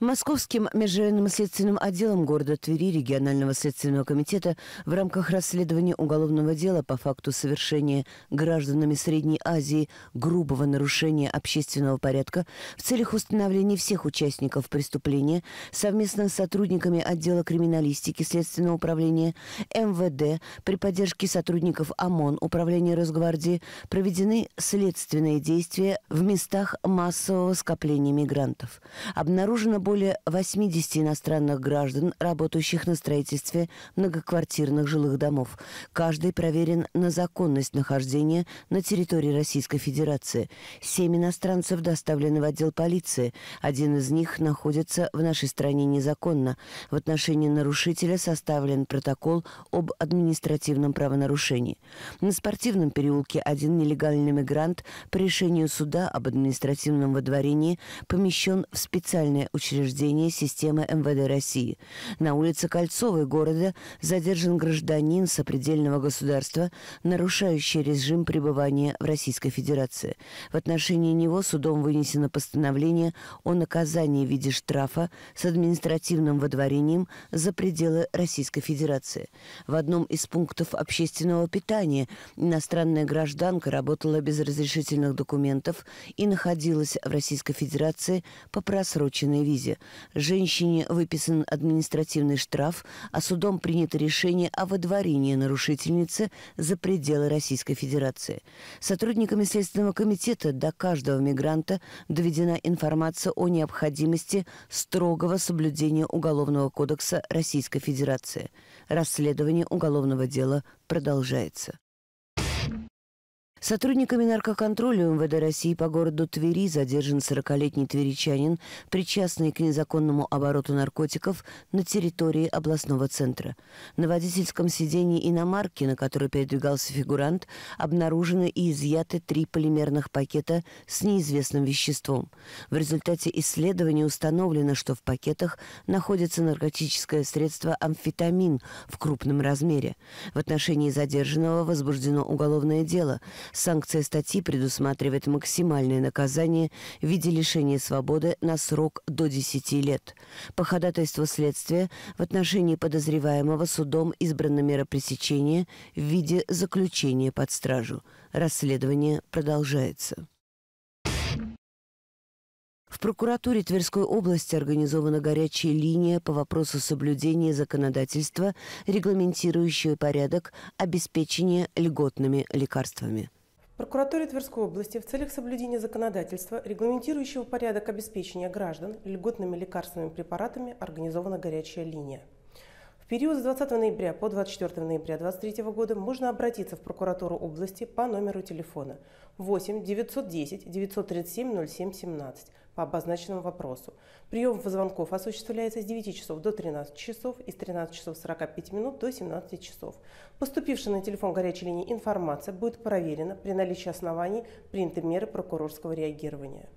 Московским межрайонным следственным отделом города Твери регионального следственного комитета в рамках расследования уголовного дела по факту совершения гражданами Средней Азии грубого нарушения общественного порядка в целях установления всех участников преступления совместно с сотрудниками отдела криминалистики Следственного управления МВД при поддержке сотрудников ОМОН Управления Росгвардии проведены следственные действия в местах массового скопления мигрантов. Обнаружено более 80 иностранных граждан, работающих на строительстве многоквартирных жилых домов. Каждый проверен на законность нахождения на территории Российской Федерации. Семь иностранцев доставлены в отдел полиции. Один из них находится в нашей стране незаконно. В отношении нарушителя составлен протокол об административном правонарушении. На спортивном переулке один нелегальный мигрант по решению суда об административном водворении помещен в специальное учреждение учреждении системы МВД России. На улице Кольцовой города задержан гражданин сопредельного государства, нарушающий режим пребывания в Российской Федерации. В отношении него судом вынесено постановление о наказании в виде штрафа с административным водворением за пределы Российской Федерации. В одном из пунктов общественного питания иностранная гражданка работала без разрешительных документов и находилась в Российской Федерации по просроченной визе разводе. Женщине выписан административный штраф, а судом принято решение о выдворении нарушительницы за пределы Российской Федерации. Сотрудниками Следственного комитета до каждого мигранта доведена информация о необходимости строгого соблюдения Уголовного кодекса Российской Федерации. Расследование уголовного дела продолжается. Сотрудниками наркоконтроля МВД России по городу Твери задержан 40-летний тверичанин, причастный к незаконному обороту наркотиков на территории областного центра. На водительском сидении иномарки, на которой передвигался фигурант, обнаружены и изъяты три полимерных пакета с неизвестным веществом. В результате исследования установлено, что в пакетах находится наркотическое средство амфетамин в крупном размере. В отношении задержанного возбуждено уголовное дело – Санкция статьи предусматривает максимальное наказание в виде лишения свободы на срок до 10 лет. По ходатайству следствия в отношении подозреваемого судом избрана мера пресечения в виде заключения под стражу. Расследование продолжается. В прокуратуре Тверской области организована горячая линия по вопросу соблюдения законодательства, регламентирующего порядок обеспечения льготными лекарствами. Прокуратуре Тверской области в целях соблюдения законодательства, регламентирующего порядок обеспечения граждан льготными лекарственными препаратами, организована горячая линия. В период с 20 ноября по 24 ноября 2023 года можно обратиться в прокуратуру области по номеру телефона 8 910 937 0717 по обозначенному вопросу. Прием звонков осуществляется с 9 часов до 13 часов и с 13 часов 45 минут до 17 часов. Поступившая на телефон горячей линии информация будет проверена при наличии оснований приняты меры прокурорского реагирования.